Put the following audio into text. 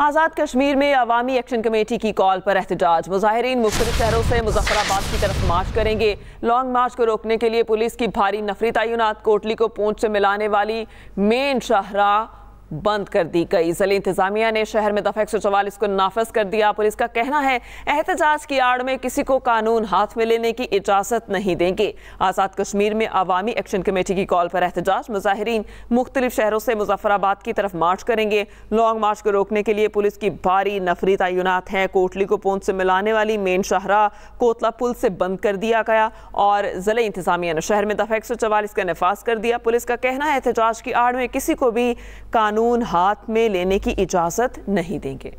आज़ाद कश्मीर में Awami Action Committee की call पर एहतजाज मुजाहरीन मुख्तु शहरों से मुजफ्फराबाद की तरफ मार्च करेंगे लॉन्ग मार्च को रोकने के लिए पुलिस की भारी नफरी तयनत कोटली को पूंछ से मिलाने वाली मेन शाहरा बंद कर दी गई जिले इंतजामिया ने शहर में दफा एक को नाफज कर दिया पुलिस का कहना है एहतजाज की आड़ में किसी को कानून हाथ में लेने की इजाज़त नहीं देंगे आज़ाद कश्मीर में अवामी एक्शन कमेटी की कॉल पर एहतजाज मुजाहरीन मुख्तलिफ शहरों से मुजफ्फराबाद की तरफ मार्च करेंगे लॉन्ग मार्च को रोकने के लिए पुलिस की भारी नफरी तयनत है कोटली को पोन से मिलाने वाली मेन शाहरा कोतला पुल से बंद कर दिया गया और जिले इंतजामिया ने शहर में दफा एक का नफाज कर दिया पुलिस का कहना है एहतजाज की आड़ में किसी को भी कानून कानून हाथ में लेने की इजाज़त नहीं देंगे